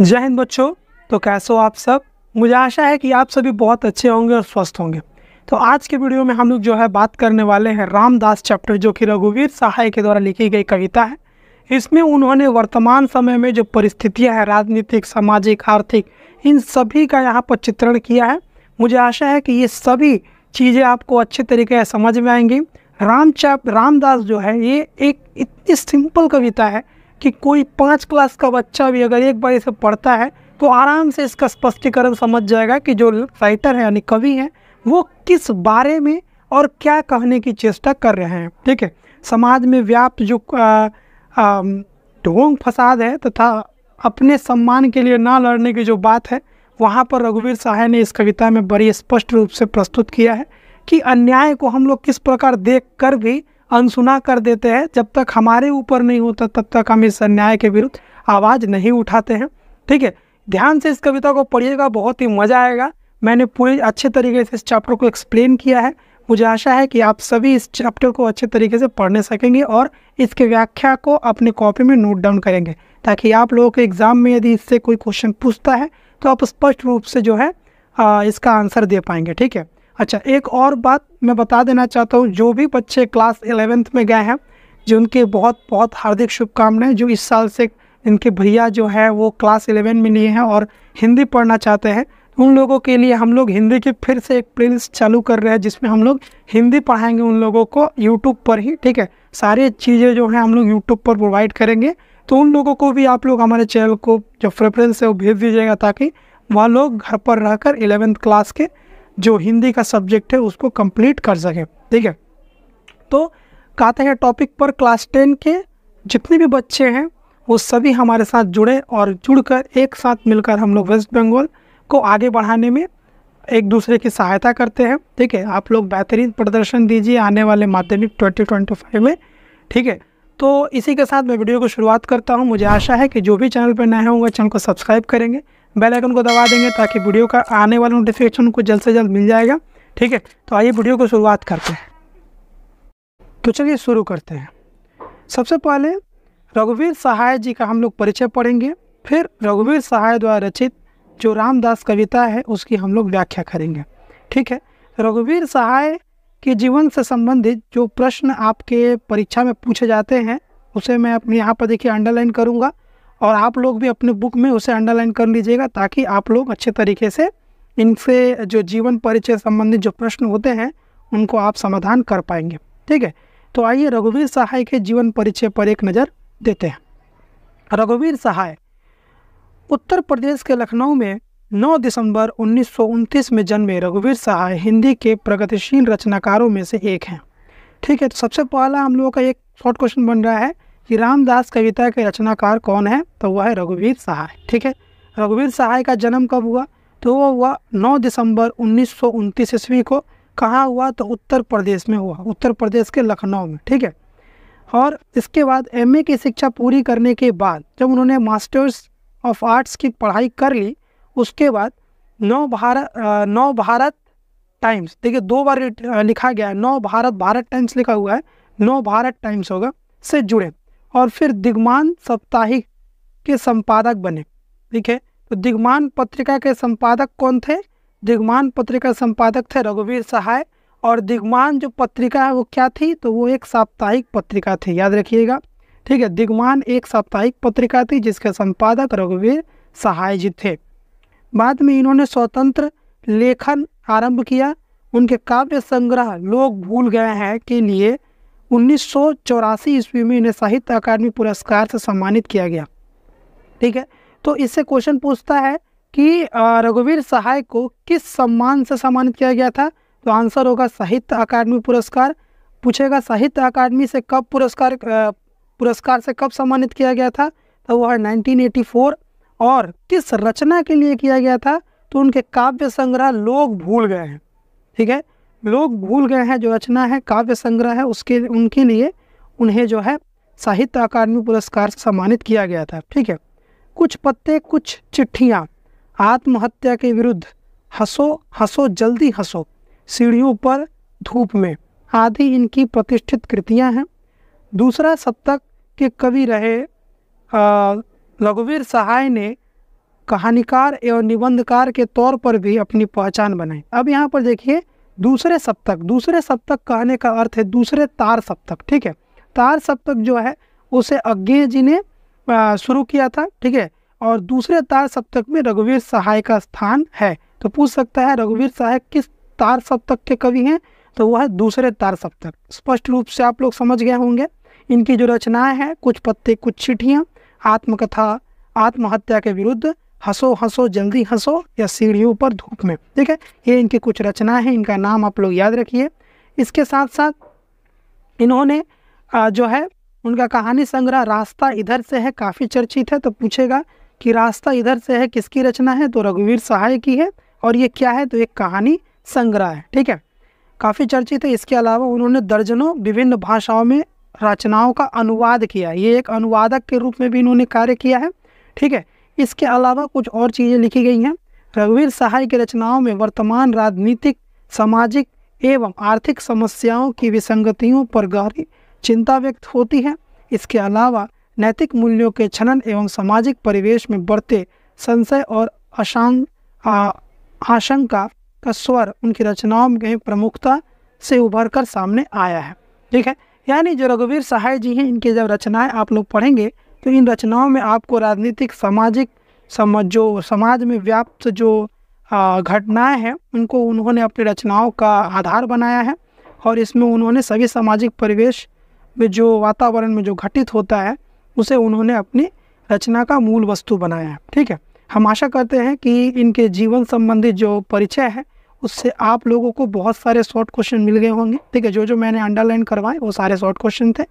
जय हिंद बच्चों तो कैसे हो आप सब मुझे आशा है कि आप सभी बहुत अच्छे होंगे और स्वस्थ होंगे तो आज के वीडियो में हम लोग जो है बात करने वाले हैं रामदास चैप्टर जो कि रघुवीर सहाय के द्वारा लिखी गई कविता है इसमें उन्होंने वर्तमान समय में जो परिस्थितियाँ हैं राजनीतिक सामाजिक आर्थिक इन सभी का यहाँ पर चित्रण किया है मुझे आशा है कि ये सभी चीज़ें आपको अच्छे तरीके से समझ में आएंगी राम चैप रामदास जो है ये एक इतनी सिंपल कविता है कि कोई पाँच क्लास का बच्चा भी अगर एक बार इसे पढ़ता है तो आराम से इसका स्पष्टीकरण समझ जाएगा कि जो राइटर है यानी कवि हैं वो किस बारे में और क्या कहने की चेष्टा कर रहे हैं ठीक है समाज में व्याप्त जो ढोंग फसाद है तथा अपने सम्मान के लिए ना लड़ने की जो बात है वहाँ पर रघुवीर सहाय ने इस कविता में बड़ी स्पष्ट रूप से प्रस्तुत किया है कि अन्याय को हम लोग किस प्रकार देख कर भी अनसुना कर देते हैं जब तक हमारे ऊपर नहीं होता तब तक हम इस अन्याय के विरुद्ध आवाज़ नहीं उठाते हैं ठीक है ध्यान से इस कविता को पढ़िएगा बहुत ही मज़ा आएगा मैंने पूरे अच्छे तरीके से इस चैप्टर को एक्सप्लेन किया है मुझे आशा है कि आप सभी इस चैप्टर को अच्छे तरीके से पढ़ने सकेंगे और इसके व्याख्या को अपने कॉपी में नोट डाउन करेंगे ताकि आप लोगों के एग्ज़ाम में यदि इससे कोई क्वेश्चन पूछता है तो आप स्पष्ट रूप से जो है इसका आंसर दे पाएंगे ठीक है अच्छा एक और बात मैं बता देना चाहता हूँ जो भी बच्चे क्लास एलेवेंथ में गए हैं जो उनके बहुत बहुत हार्दिक शुभकामनाएं जो इस साल से इनके भैया जो है वो क्लास एलेवन में लिए हैं और हिंदी पढ़ना चाहते हैं तो उन लोगों के लिए हम लोग हिंदी के फिर से एक प्ले चालू कर रहे हैं जिसमें हम लोग हिंदी पढ़ाएंगे उन लोगों को यूट्यूब पर ही ठीक है सारी चीज़ें जो हैं हम लोग यूट्यूब पर प्रोवाइड करेंगे तो उन लोगों को भी आप लोग हमारे चैनल को जो प्रेफरेंस है वो भेज दीजिएगा ताकि वह लोग घर पर रहकर एलेवेंथ क्लास के जो हिंदी का सब्जेक्ट है उसको कंप्लीट कर सकें ठीक है तो कहते हैं टॉपिक पर क्लास टेन के जितने भी बच्चे हैं वो सभी हमारे साथ जुड़े और जुड़कर एक साथ मिलकर हम लोग वेस्ट बंगाल को आगे बढ़ाने में एक दूसरे की सहायता करते हैं ठीक है आप लोग बेहतरीन प्रदर्शन दीजिए आने वाले माध्यमिक 2025 में ठीक है तो इसी के साथ मैं वीडियो को शुरुआत करता हूँ मुझे आशा है कि जो भी चैनल पर नए होंगे चैनल को सब्सक्राइब करेंगे बेल आइकन को दबा देंगे ताकि वीडियो का आने वाला नोटिफिकेशन को जल्द से जल्द मिल जाएगा ठीक है तो आइए वीडियो को शुरुआत करते हैं तो चलिए शुरू करते हैं सबसे पहले रघुवीर सहाय जी का हम लोग परिचय पढ़ेंगे फिर रघुवीर सहाय द्वारा रचित जो रामदास कविता है उसकी हम लोग व्याख्या करेंगे ठीक है रघुवीर सहाय के जीवन से संबंधित जो प्रश्न आपके परीक्षा में पूछे जाते हैं उसे मैं अपने यहाँ पर देखिए अंडरलाइन करूँगा और आप लोग भी अपने बुक में उसे अंडरलाइन कर लीजिएगा ताकि आप लोग अच्छे तरीके से इनसे जो जीवन परिचय संबंधित जो प्रश्न होते हैं उनको आप समाधान कर पाएंगे ठीक है तो आइए रघुवीर सहाय के जीवन परिचय पर एक नज़र देते हैं रघुवीर सहाय उत्तर प्रदेश के लखनऊ में 9 दिसंबर उन्नीस में जन्मे रघुवीर सहाय हिंदी के प्रगतिशील रचनाकारों में से एक हैं ठीक है तो सबसे पहला हम लोगों का एक शॉर्ट क्वेश्चन बन रहा है कि रामदास कविता के रचनाकार कौन है तो वह है रघुवीर सहाय ठीक है रघुवीर सहाय का जन्म कब हुआ तो वो हुआ 9 दिसंबर उन्नीस सौ ईस्वी को कहाँ हुआ तो उत्तर प्रदेश में हुआ उत्तर प्रदेश के लखनऊ में ठीक है और इसके बाद एमए की शिक्षा पूरी करने के बाद जब उन्होंने मास्टर्स ऑफ आर्ट्स की पढ़ाई कर ली उसके बाद नौ भारत नौ भारत टाइम्स देखिए दो बार लिखा गया है नौ भारत भारत टाइम्स लिखा हुआ है नौ भारत टाइम्स होगा से जुड़े और फिर दिग्मान साप्ताहिक के संपादक बने ठीक है तो दिग्मान पत्रिका के संपादक कौन थे दिग्मान पत्रिका संपादक थे रघुवीर सहाय और दिग्मान जो पत्रिका है वो क्या थी तो वो एक साप्ताहिक पत्रिका थी याद रखिएगा ठीक है दिग्मान एक साप्ताहिक पत्रिका थी जिसके संपादक रघुवीर सहाय जी थे बाद में इन्होंने स्वतंत्र लेखन आरंभ किया उनके काव्य संग्रह लोग भूल गए हैं के लिए उन्नीस ईस्वी में इन्हें साहित्य अकादमी पुरस्कार से सम्मानित किया गया ठीक है तो इससे क्वेश्चन पूछता है कि रघुवीर सहाय को किस सम्मान से सम्मानित किया गया था तो आंसर होगा साहित्य अकादमी पुरस्कार पूछेगा साहित्य अकादमी से कब पुरस्कार पुरस्कार से कब सम्मानित किया गया था तो वह 1984 और किस रचना के लिए किया गया था तो उनके काव्य संग्रह लोग भूल गए हैं ठीक है लोग भूल गए हैं जो रचना है काव्य संग्रह है उसके उनके लिए उन्हें जो है साहित्य अकादमी पुरस्कार से सम्मानित किया गया था ठीक है कुछ पत्ते कुछ चिट्ठियाँ आत्महत्या के विरुद्ध हंसो हंसो जल्दी हंसो सीढ़ियों पर धूप में आदि इनकी प्रतिष्ठित कृतियाँ हैं दूसरा शतक के कवि रहे रघुवीर सहाय ने कहानीकार एवं निबंधकार के तौर पर भी अपनी पहचान बनाई अब यहाँ पर देखिए दूसरे सप्तक दूसरे सप्तक कहने का अर्थ है दूसरे तार सप्तक ठीक है तार सप्तक जो है उसे अज्ञे जी ने शुरू किया था ठीक है और दूसरे तार सप्तक में रघुवीर सहाय का स्थान है तो पूछ सकता है रघुवीर सहाय किस तार सप्तक के कवि हैं तो वह है दूसरे तार सप्तक स्पष्ट रूप से आप लोग समझ गए होंगे इनकी जो रचनाएं हैं कुछ पत्ते कुछ चिट्ठियाँ आत्मकथा आत्महत्या के विरुद्ध हंसो हंसो जल्दी हंसो या सीढ़ियों पर धूप में ठीक है ये इनकी कुछ रचनाएं हैं इनका नाम आप लोग याद रखिए इसके साथ साथ इन्होंने जो है उनका कहानी संग्रह रास्ता इधर से है काफ़ी चर्चित है तो पूछेगा कि रास्ता इधर से है किसकी रचना है तो रघुवीर सहाय की है और ये क्या है तो एक कहानी संग्रह है ठीक है काफ़ी चर्चित है इसके अलावा उन्होंने दर्जनों विभिन्न भाषाओं में रचनाओं का अनुवाद किया ये एक अनुवादक के रूप में भी इन्होंने कार्य किया है ठीक है इसके अलावा कुछ और चीज़ें लिखी गई हैं रघुवीर सहाय की रचनाओं में वर्तमान राजनीतिक सामाजिक एवं आर्थिक समस्याओं की विसंगतियों पर गहरी चिंता व्यक्त होती है इसके अलावा नैतिक मूल्यों के क्षनन एवं सामाजिक परिवेश में बढ़ते संशय और अशां आशंका का स्वर उनकी रचनाओं में प्रमुखता से उभर कर सामने आया है ठीक है यानी जो रघुवीर सहाय जी हैं इनकी जब रचनाएं आप लोग पढ़ेंगे तो इन रचनाओं में आपको राजनीतिक सामाजिक समझ जो समाज में व्याप्त जो घटनाएं हैं उनको उन्होंने अपनी रचनाओं का आधार बनाया है और इसमें उन्होंने सभी सामाजिक परिवेश में जो वातावरण में जो घटित होता है उसे उन्होंने अपनी रचना का मूल वस्तु बनाया है ठीक है हम आशा करते हैं कि इनके जीवन संबंधी जो परिचय है उससे आप लोगों को बहुत सारे शॉर्ट क्वेश्चन मिल गए होंगे ठीक है जो जो मैंने अंडरलाइन करवाए वो सारे शॉर्ट क्वेश्चन थे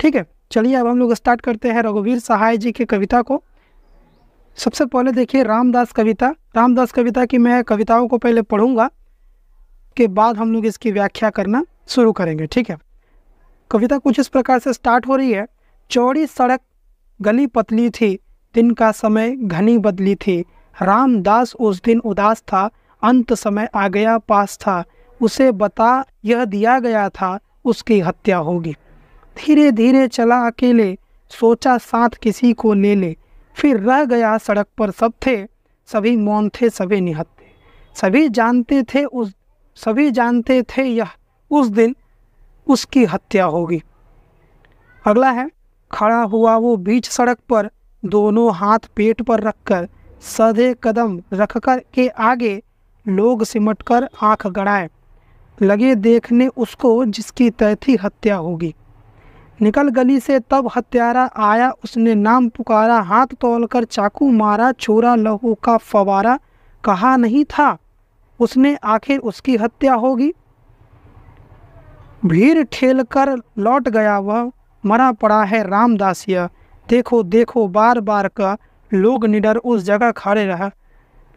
ठीक है चलिए अब हम लोग स्टार्ट करते हैं रघुवीर सहाय जी की कविता को सबसे पहले देखिए रामदास कविता रामदास कविता की मैं कविताओं को पहले पढ़ूंगा के बाद हम लोग इसकी व्याख्या करना शुरू करेंगे ठीक है कविता कुछ इस प्रकार से स्टार्ट हो रही है चौड़ी सड़क गली पतली थी दिन का समय घनी बदली थी रामदास उस दिन उदास था अंत समय आ गया पास था उसे बता यह दिया गया था उसकी हत्या होगी धीरे धीरे चला अकेले सोचा साथ किसी को ले ले फिर रह गया सड़क पर सब थे सभी मौन थे सभी निहत थे सभी जानते थे उस सभी जानते थे यह उस दिन उसकी हत्या होगी अगला है खड़ा हुआ वो बीच सड़क पर दोनों हाथ पेट पर रखकर सधे कदम रखकर के आगे लोग सिमटकर आंख आँख गड़ाए लगे देखने उसको जिसकी तय थी हत्या होगी निकल गली से तब हत्यारा आया उसने नाम पुकारा हाथ तोलकर चाकू मारा छोरा लहू का फवारा कहा नहीं था उसने आखिर उसकी हत्या होगी भीड़ ठेल कर लौट गया वह मरा पड़ा है रामदासिया देखो देखो बार बार का लोग निडर उस जगह खड़े रह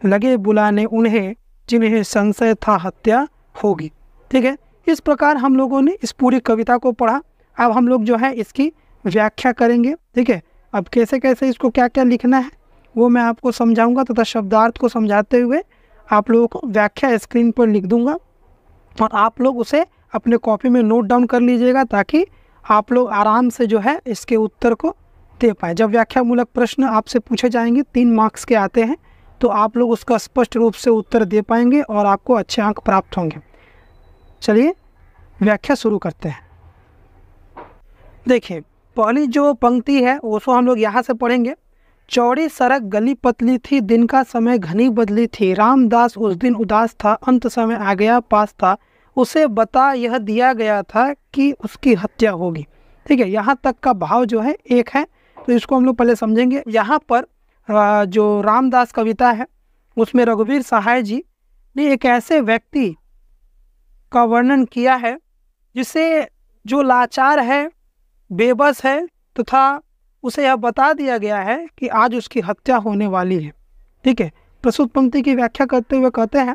लगे बुलाने उन्हें जिन्हें संशय था हत्या होगी ठीक है इस प्रकार हम लोगों ने इस पूरी कविता को पढ़ा अब हम लोग जो है इसकी व्याख्या करेंगे ठीक है अब कैसे कैसे इसको क्या क्या लिखना है वो मैं आपको समझाऊंगा तथा शब्दार्थ को समझाते हुए आप लोगों को व्याख्या स्क्रीन पर लिख दूंगा और आप लोग उसे अपने कॉपी में नोट डाउन कर लीजिएगा ताकि आप लोग आराम से जो है इसके उत्तर को दे पाए जब व्याख्यामूलक प्रश्न आपसे पूछे जाएंगे तीन मार्क्स के आते हैं तो आप लोग उसका स्पष्ट रूप से उत्तर दे पाएंगे और आपको अच्छे अंक प्राप्त होंगे चलिए व्याख्या शुरू करते हैं देखिए पहली जो पंक्ति है उसको हम लोग यहाँ से पढ़ेंगे चौड़ी सड़क गली पतली थी दिन का समय घनी बदली थी रामदास उस दिन उदास था अंत समय आ गया पास था उसे बता यह दिया गया था कि उसकी हत्या होगी ठीक है यहाँ तक का भाव जो है एक है तो इसको हम लोग पहले समझेंगे यहाँ पर जो रामदास कविता है उसमें रघुवीर सहाय जी ने एक ऐसे व्यक्ति का वर्णन किया है जिसे जो लाचार है बेबस है तथा तो उसे यह बता दिया गया है कि आज उसकी हत्या होने वाली है ठीक है प्रसूत पंक्ति की व्याख्या करते हुए कहते हैं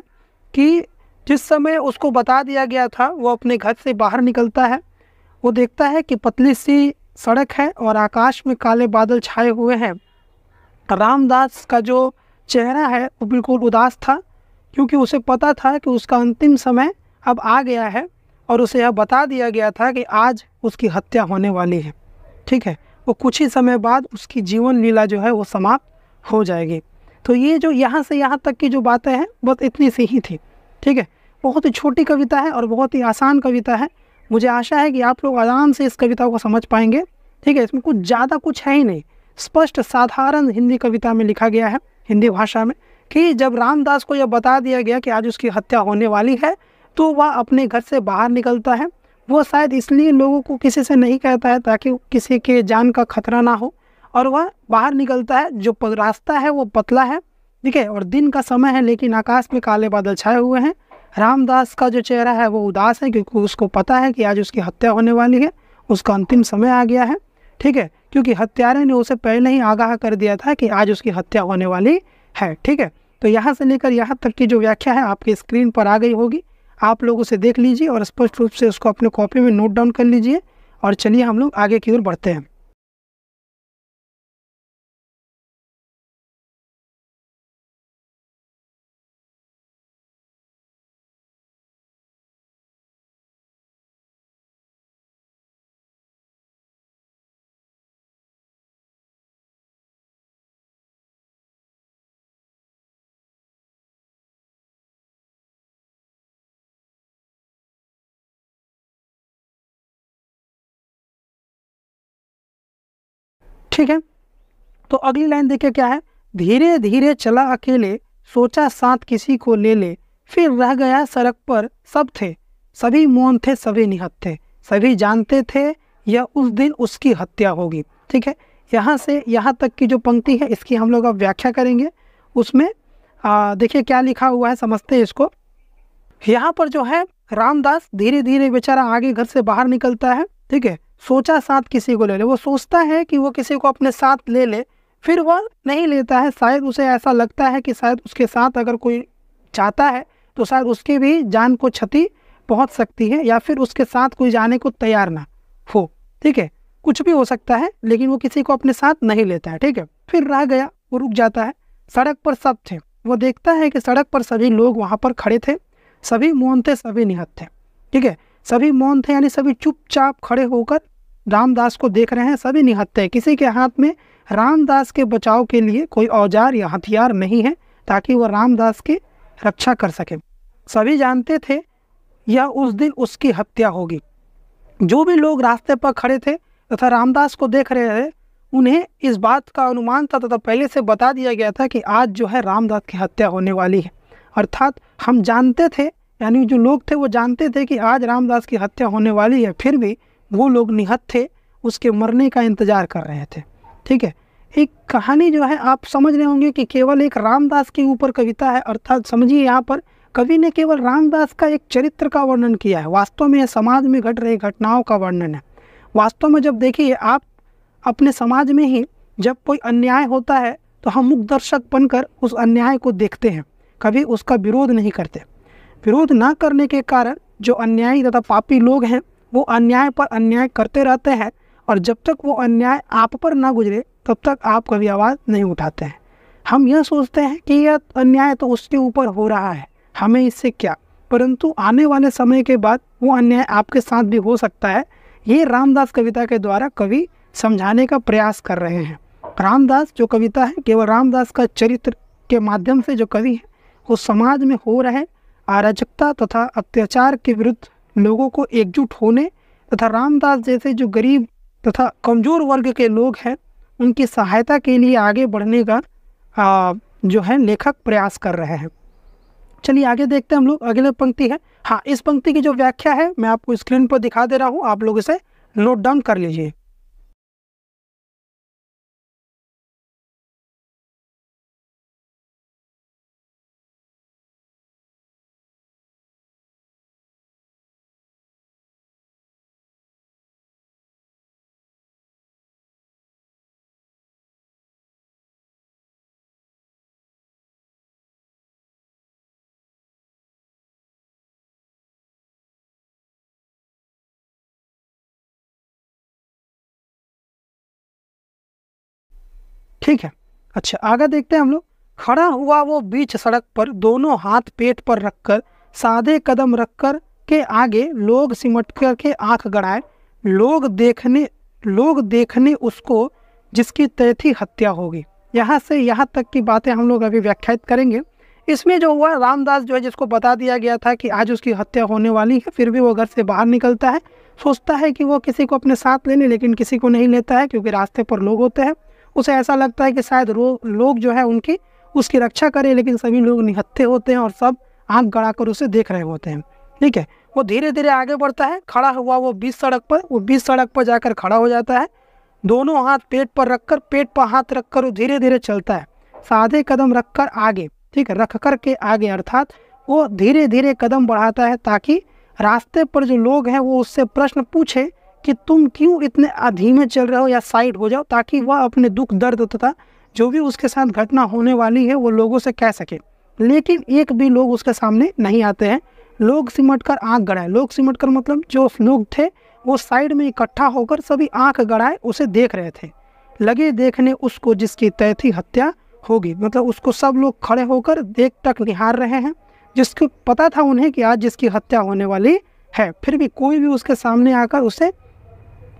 कि जिस समय उसको बता दिया गया था वो अपने घर से बाहर निकलता है वो देखता है कि पतली सी सड़क है और आकाश में काले बादल छाए हुए हैं रामदास का जो चेहरा है वो बिल्कुल उदास था क्योंकि उसे पता था कि उसका अंतिम समय अब आ गया है और उसे यह बता दिया गया था कि आज उसकी हत्या होने वाली है ठीक है वो कुछ ही समय बाद उसकी जीवन लीला जो है वो समाप्त हो जाएगी तो ये जो यहाँ से यहाँ तक की जो बातें हैं बहुत इतनी सी ही थी ठीक है बहुत ही छोटी कविता है और बहुत ही आसान कविता है मुझे आशा है कि आप लोग आराम से इस कविता को समझ पाएंगे ठीक है इसमें कुछ ज़्यादा कुछ है ही नहीं स्पष्ट साधारण हिंदी कविता में लिखा गया है हिंदी भाषा में कि जब रामदास को यह बता दिया गया कि आज उसकी हत्या होने वाली है तो वह अपने घर से बाहर निकलता है वो शायद इसलिए लोगों को किसी से नहीं कहता है ताकि किसी के जान का खतरा ना हो और वह बाहर निकलता है जो रास्ता है वो पतला है ठीक है और दिन का समय है लेकिन आकाश में काले बादल छाए हुए हैं रामदास का जो चेहरा है वो उदास है क्योंकि उसको पता है कि आज उसकी हत्या होने वाली है उसका अंतिम समय आ गया है ठीक है क्योंकि हत्यारे ने उसे पहले ही आगाह कर दिया था कि आज उसकी हत्या होने वाली है ठीक है तो यहाँ से लेकर यहाँ तक की जो व्याख्या है आपकी स्क्रीन पर आ गई होगी आप लोग उसे देख लीजिए और स्पष्ट रूप से उसको अपने कॉपी में नोट डाउन कर लीजिए और चलिए हम लोग आगे की ओर बढ़ते हैं ठीक है तो अगली लाइन देखिए क्या है धीरे धीरे चला अकेले सोचा साथ किसी को ले ले फिर रह गया सड़क पर सब थे सभी मौन थे सभी निहत थे सभी जानते थे या उस दिन उसकी हत्या होगी ठीक है यहाँ से यहाँ तक की जो पंक्ति है इसकी हम लोग अब व्याख्या करेंगे उसमें देखिए क्या लिखा हुआ है समझते हैं इसको यहाँ पर जो है रामदास धीरे धीरे बेचारा आगे घर से बाहर निकलता है ठीक है सोचा साथ किसी को ले ले वो सोचता है कि वो किसी को अपने साथ ले ले फिर वह नहीं लेता है शायद उसे ऐसा लगता है कि शायद उसके साथ अगर कोई चाहता है तो शायद उसकी भी जान को क्षति पहुंच सकती है या फिर उसके साथ कोई जाने को तैयार ना हो ठीक है कुछ भी हो सकता है लेकिन वो किसी को अपने साथ नहीं लेता है ठीक है फिर रह गया वो रुक जाता है सड़क पर सब थे वो देखता है कि सड़क पर सभी लोग वहाँ पर खड़े थे सभी मौन थे सभी निहत थे ठीक है सभी मौन थे यानी सभी चुपचाप खड़े होकर रामदास को देख रहे हैं सभी निहत्ते हैं किसी के हाथ में रामदास के बचाव के लिए कोई औजार या हथियार नहीं है ताकि वह रामदास की रक्षा कर सके सभी जानते थे यह उस दिन उसकी हत्या होगी जो भी लोग रास्ते पर खड़े थे तथा रामदास को देख रहे थे उन्हें इस बात का अनुमान था तथा पहले से बता दिया गया था कि आज जो है रामदास की हत्या होने वाली है अर्थात हम जानते थे यानी जो लोग थे वो जानते थे कि आज रामदास की हत्या होने वाली है फिर भी वो लोग निहत थे उसके मरने का इंतज़ार कर रहे थे ठीक है एक कहानी जो है आप समझ रहे होंगे कि केवल एक रामदास के ऊपर कविता है अर्थात समझिए यहाँ पर कवि ने केवल रामदास का एक चरित्र का वर्णन किया है वास्तव में यह समाज में घट रही घटनाओं का वर्णन है वास्तव में जब देखिए आप अपने समाज में ही जब कोई अन्याय होता है तो हम मुख दर्शक बनकर उस अन्याय को देखते हैं कभी उसका विरोध नहीं करते विरोध ना करने के कारण जो अन्यायी तथा पापी लोग हैं वो अन्याय पर अन्याय करते रहते हैं और जब तक वो अन्याय आप पर ना गुजरे तब तक आप कभी आवाज़ नहीं उठाते हैं हम यह सोचते हैं कि यह अन्याय तो उसके ऊपर हो रहा है हमें इससे क्या परंतु आने वाले समय के बाद वो अन्याय आपके साथ भी हो सकता है ये रामदास कविता के द्वारा कवि समझाने का प्रयास कर रहे हैं रामदास जो कविता है केवल रामदास का चरित्र के माध्यम से जो कवि है वो समाज में हो रहे अराजकता तथा अत्याचार के विरुद्ध लोगों को एकजुट होने तथा रामदास जैसे जो गरीब तथा कमज़ोर वर्ग के लोग हैं उनकी सहायता के लिए आगे बढ़ने का आ, जो है लेखक प्रयास कर रहे हैं चलिए आगे देखते हैं हम लोग अगले पंक्ति है हाँ इस पंक्ति की जो व्याख्या है मैं आपको स्क्रीन पर दिखा दे रहा हूँ आप लोग इसे नोट डाउन कर लीजिए ठीक है अच्छा आगे देखते हैं हम लोग खड़ा हुआ वो बीच सड़क पर दोनों हाथ पेट पर रखकर सादे कदम रखकर के आगे लोग सिमट कर के आँख गड़ाए लोग देखने लोग देखने उसको जिसकी तैथी हत्या होगी यहाँ से यहाँ तक की बातें हम लोग अभी व्याख्यात करेंगे इसमें जो हुआ रामदास जो है जिसको बता दिया गया था कि आज उसकी हत्या होने वाली है फिर भी वो घर से बाहर निकलता है सोचता है कि वो किसी को अपने साथ लेने लेकिन किसी को नहीं लेता है क्योंकि रास्ते पर लोग होते हैं उसे ऐसा लगता है कि शायद लोग जो है उनकी उसकी रक्षा करें लेकिन सभी लोग निहत्थे होते हैं और सब आँख गड़ा कर उसे देख रहे होते हैं ठीक है वो धीरे धीरे आगे बढ़ता है खड़ा हुआ वो बीस सड़क पर वो बीस सड़क पर जाकर खड़ा हो जाता है दोनों हाथ पेट पर रखकर पेट पर हाथ रखकर वो धीरे धीरे चलता है साधे कदम रखकर आगे ठीक है रख कर के आगे अर्थात वो धीरे धीरे कदम बढ़ाता है ताकि रास्ते पर जो लोग हैं वो उससे प्रश्न पूछे कि तुम क्यों इतने अधीमे चल रहे हो या साइड हो जाओ ताकि वह अपने दुख दर्द तथा जो भी उसके साथ घटना होने वाली है वो लोगों से कह सके लेकिन एक भी लोग उसके सामने नहीं आते हैं लोग सिमट कर आँख गड़ाए लोग सिमट कर मतलब जो लोग थे वो साइड में इकट्ठा होकर सभी आँख गड़ाए उसे देख रहे थे लगे देखने उसको जिसकी तय थी हत्या होगी मतलब उसको सब लोग खड़े होकर देख तक निहार रहे हैं जिसको पता था उन्हें कि आज जिसकी हत्या होने वाली है फिर भी कोई भी उसके सामने आकर उसे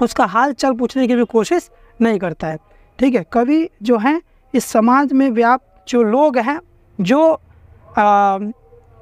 उसका हाल चाल पूछने की भी कोशिश नहीं करता है ठीक है कवि जो हैं इस समाज में व्याप जो लोग हैं जो आ,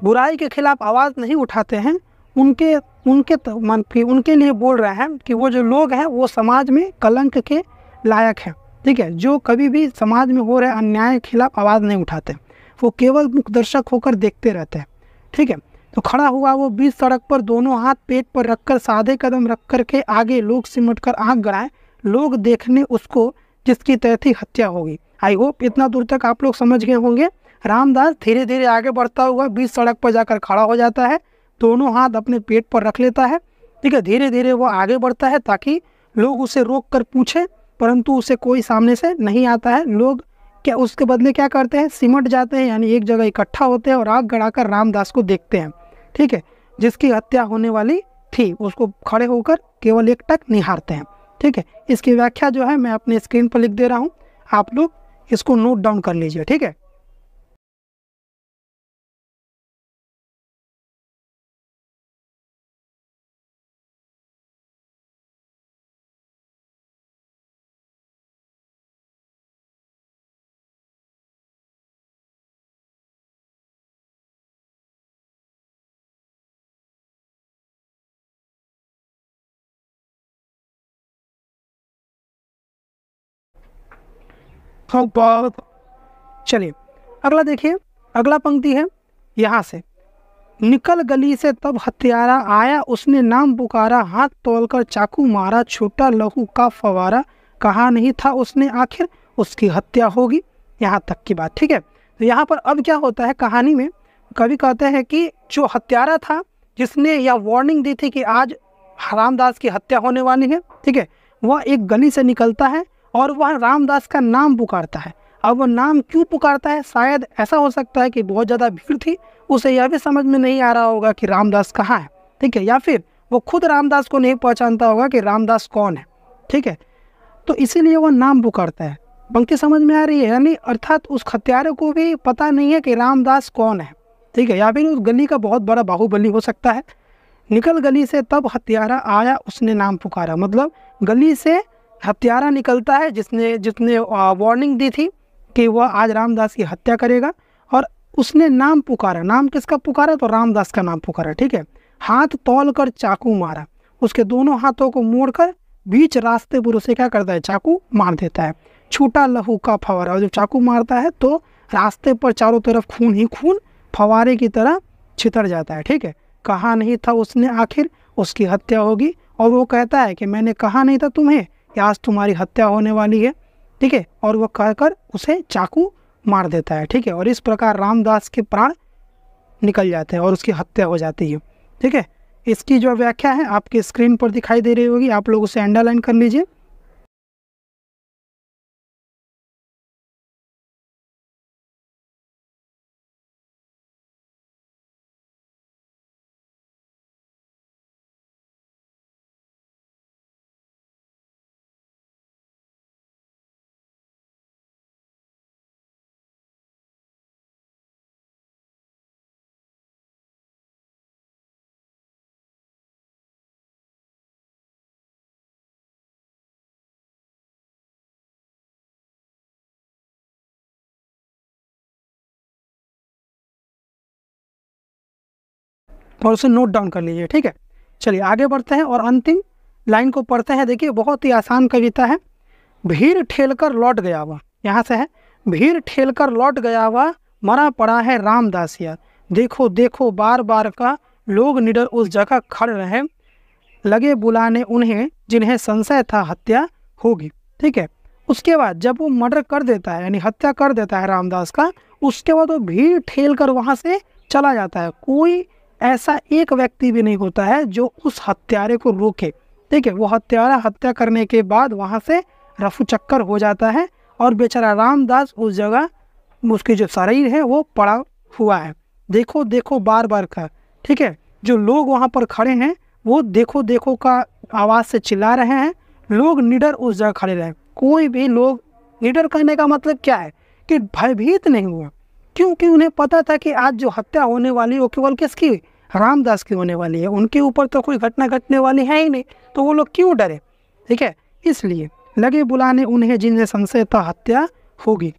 बुराई के खिलाफ आवाज़ नहीं उठाते हैं उनके उनके तो मन की उनके लिए बोल रहे हैं कि वो जो लोग हैं वो समाज में कलंक के लायक हैं ठीक है जो कभी भी समाज में हो रहे अन्याय के खिलाफ आवाज़ नहीं उठाते वो केवल मुखदर्शक होकर देखते रहते हैं ठीक है तो खड़ा हुआ वो बीच सड़क पर दोनों हाथ पेट पर रखकर साधे कदम रख कर के आगे लोग सिमट कर आँख गड़ाए लोग देखने उसको जिसकी तय थी हत्या होगी आई होप इतना दूर तक आप लोग समझ गए होंगे रामदास धीरे धीरे आगे बढ़ता हुआ बीच सड़क पर जाकर खड़ा हो जाता है दोनों हाथ अपने पेट पर रख लेता है ठीक है धीरे धीरे वो आगे बढ़ता है ताकि लोग उसे रोक कर पूछें परंतु उसे कोई सामने से नहीं आता है लोग क्या उसके बदले क्या करते हैं सिमट जाते हैं यानी एक जगह इकट्ठा होते हैं और आग गड़ाकर रामदास को देखते हैं ठीक है जिसकी हत्या होने वाली थी उसको खड़े होकर केवल एक टक निहारते हैं ठीक है इसकी व्याख्या जो है मैं अपने स्क्रीन पर लिख दे रहा हूँ आप लोग इसको नोट डाउन कर लीजिए ठीक है चलिए अगला देखिए अगला पंक्ति है यहाँ से निकल गली से तब हत्यारा आया उसने नाम पुकारा हाथ तोड़कर चाकू मारा छोटा लहू का फवारा कहा नहीं था उसने आखिर उसकी हत्या होगी यहाँ तक की बात ठीक है तो यहाँ पर अब क्या होता है कहानी में कवि कहते हैं कि जो हत्यारा था जिसने यह वार्निंग दी थी कि आज हरामदास की हत्या होने वाली है ठीक है वह एक गली से निकलता है और वह रामदास का नाम पुकारता है अब वह नाम क्यों पुकारता है शायद ऐसा हो सकता है कि बहुत ज़्यादा भीड़ थी उसे यह भी समझ में नहीं आ रहा होगा कि रामदास कहाँ है ठीक है या फिर वो खुद रामदास को नहीं पहचानता होगा कि रामदास कौन है ठीक है तो इसीलिए वह नाम पुकारता है पंक्ति समझ में आ रही है यानी अर्थात उस हत्यारे को भी पता नहीं है कि रामदास कौन है ठीक है या फिर उस गली का बहुत बड़ा बाहुबली हो सकता है निकल गली से तब हत्यारा आया उसने नाम पुकारा मतलब गली से हत्यारा निकलता है जिसने जिसने वार्निंग दी थी कि वह आज रामदास की हत्या करेगा और उसने नाम पुकारा नाम किसका पुकारा तो रामदास का नाम पुकारा ठीक है हाथ तोल कर चाकू मारा उसके दोनों हाथों को मोड़कर बीच रास्ते पर उसे क्या करता है चाकू मार देता है छूटा लहू का फवारा और जब चाकू मारता है तो रास्ते पर चारों तरफ खून ही खून फवारे की तरह छितर जाता है ठीक है कहा नहीं था उसने आखिर उसकी हत्या होगी और वो कहता है कि मैंने कहा नहीं था तुम्हें कि आज तुम्हारी हत्या होने वाली है ठीक है और वह कहकर उसे चाकू मार देता है ठीक है और इस प्रकार रामदास के प्राण निकल जाते हैं और उसकी हत्या हो जाती है ठीक है इसकी जो व्याख्या है आपके स्क्रीन पर दिखाई दे रही होगी आप लोग उसे अंडरलाइन कर लीजिए और उसे नोट डाउन कर लीजिए ठीक है चलिए आगे बढ़ते हैं और अंतिम लाइन को पढ़ते हैं देखिए बहुत ही आसान कविता है भीड़ ठेल कर लौट गया हुआ यहाँ से है भीड़ ठेल कर लौट गया हुआ मरा पड़ा है रामदास यार देखो देखो बार बार का लोग निडर उस जगह खड़ रहे लगे बुलाने उन्हें जिन्हें संशय था हत्या होगी ठीक है उसके बाद जब वो मर्डर कर देता है यानी हत्या कर देता है रामदास का उसके बाद वो भीड़ ठेल कर वहाँ से चला जाता है कोई ऐसा एक व्यक्ति भी नहीं होता है जो उस हत्यारे को रोके ठीक है वो हत्यारा हत्या करने के बाद वहाँ से रफू चक्कर हो जाता है और बेचारा रामदास उस जगह उसके जो शरीर है वो पड़ा हुआ है देखो देखो बार बार का ठीक है जो लोग वहाँ पर खड़े हैं वो देखो देखो का आवाज़ से चिल्ला रहे हैं लोग निडर उस जगह खड़े रहे कोई भी लोग निडर करने का मतलब क्या है कि भयभीत नहीं हुआ क्योंकि उन्हें पता था कि आज जो हत्या होने वाली वो केवल किसकी हुई रामदास की होने वाली है उनके ऊपर तो कोई घटना घटने वाली है ही नहीं तो वो लोग क्यों डरे ठीक है इसलिए लगे बुलाने उन्हें जिनसे संशय था हत्या होगी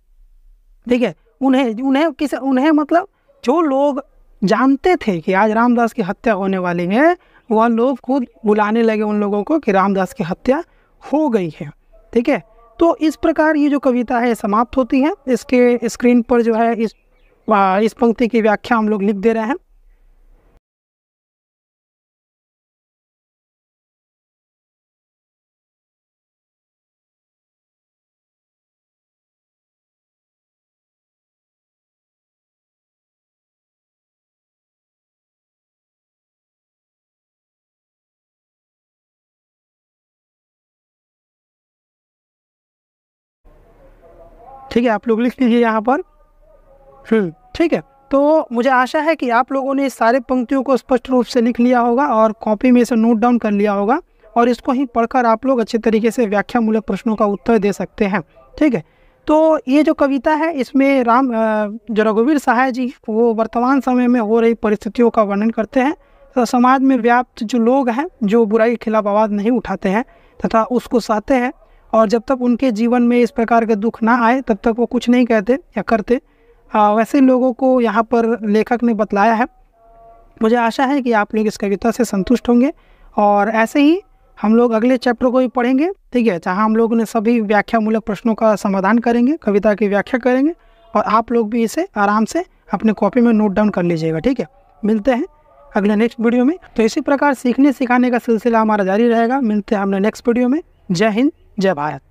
ठीक है उन्हें उन्हें किस उन्हें मतलब जो लोग जानते थे कि आज रामदास की हत्या होने वाली है वह लोग खुद बुलाने लगे उन लोगों को कि रामदास की हत्या हो गई है ठीक है तो इस प्रकार ये जो कविता है समाप्त होती है इसके स्क्रीन पर जो है इस इस पंक्ति की व्याख्या हम लोग लिख दे रहे हैं ठीक है आप लोग लिख लीजिए यहाँ पर हम्म, ठीक है तो मुझे आशा है कि आप लोगों ने सारे पंक्तियों को स्पष्ट रूप से लिख लिया होगा और कॉपी में इसे नोट डाउन कर लिया होगा और इसको ही पढ़कर आप लोग अच्छे तरीके से व्याख्यामूलक प्रश्नों का उत्तर दे सकते हैं ठीक है तो ये जो कविता है इसमें राम जो रघुवीर सहाय जी वो वर्तमान समय में हो रही परिस्थितियों का वर्णन करते हैं तथा तो समाज में व्याप्त जो लोग हैं जो बुराई के खिलाफ आवाज़ नहीं उठाते हैं तथा उसको सहते हैं और जब तक उनके जीवन में इस प्रकार के दुख ना आए तब तक वो कुछ नहीं कहते या करते आ, वैसे लोगों को यहाँ पर लेखक ने बतलाया है मुझे आशा है कि आप लोग इस कविता से संतुष्ट होंगे और ऐसे ही हम लोग अगले चैप्टर को भी पढ़ेंगे ठीक है जहाँ हम लोग ने सभी व्याख्यामूलक प्रश्नों का समाधान करेंगे कविता की व्याख्या करेंगे और आप लोग भी इसे आराम से अपने कॉपी में नोट डाउन कर लीजिएगा ठीक है मिलते हैं अगले नेक्स्ट वीडियो में तो इसी प्रकार सीखने सिखाने का सिलसिला हमारा जारी रहेगा मिलते हैं हमने नेक्स्ट वीडियो में जय हिंद जय भारत